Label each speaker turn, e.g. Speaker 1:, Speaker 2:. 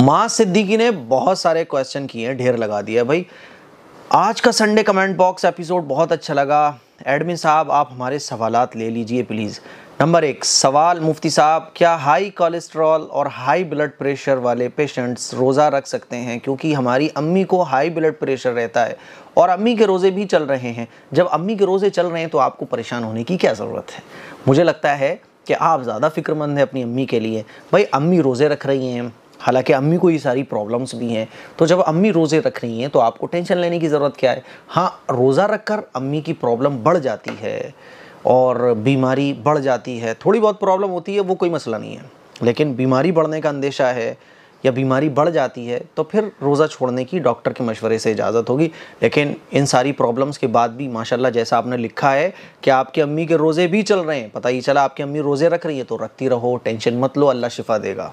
Speaker 1: माँ सिद्दीकी ने बहुत सारे क्वेश्चन किए हैं ढेर लगा दिया भाई आज का संडे कमेंट बॉक्स एपिसोड बहुत अच्छा लगा एडमिन साहब आप हमारे सवाल ले लीजिए प्लीज़ नंबर एक सवाल मुफ्ती साहब क्या हाई कोलेस्ट्रॉल और हाई ब्लड प्रेशर वाले पेशेंट्स रोज़ा रख सकते हैं क्योंकि हमारी अम्मी को हाई ब्लड प्रेशर रहता है और अम्मी के रोज़े भी चल रहे हैं जब अम्मी के रोज़े चल रहे हैं तो आपको परेशान होने की क्या ज़रूरत है मुझे लगता है कि आप ज़्यादा फिक्रमंद हैं अपनी अम्मी के लिए भाई अम्मी रोज़े रख रही हैं हालांकि अम्मी को ये सारी प्रॉब्लम्स भी हैं तो जब अम्मी रोज़े रख रही हैं तो आपको टेंशन लेने की ज़रूरत क्या है हाँ रोज़ा रख कर अम्मी की प्रॉब्लम बढ़ जाती है और बीमारी बढ़ जाती है थोड़ी बहुत प्रॉब्लम होती है वो कोई मसला नहीं है लेकिन बीमारी बढ़ने का अंदेशा है या बीमारी बढ़ जाती है तो फिर रोज़ा छोड़ने की डॉक्टर के मशवरे से इजाज़त होगी लेकिन इन सारी प्रॉब्लम्स के बाद भी माशाल्लाह जैसा आपने लिखा है कि आपके अम्मी के रोज़े भी चल रहे हैं पता ही चला आपकी अम्मी रोज़े रख रही है तो रखती रहो टेंशन मत लो अल्लाह शिफा देगा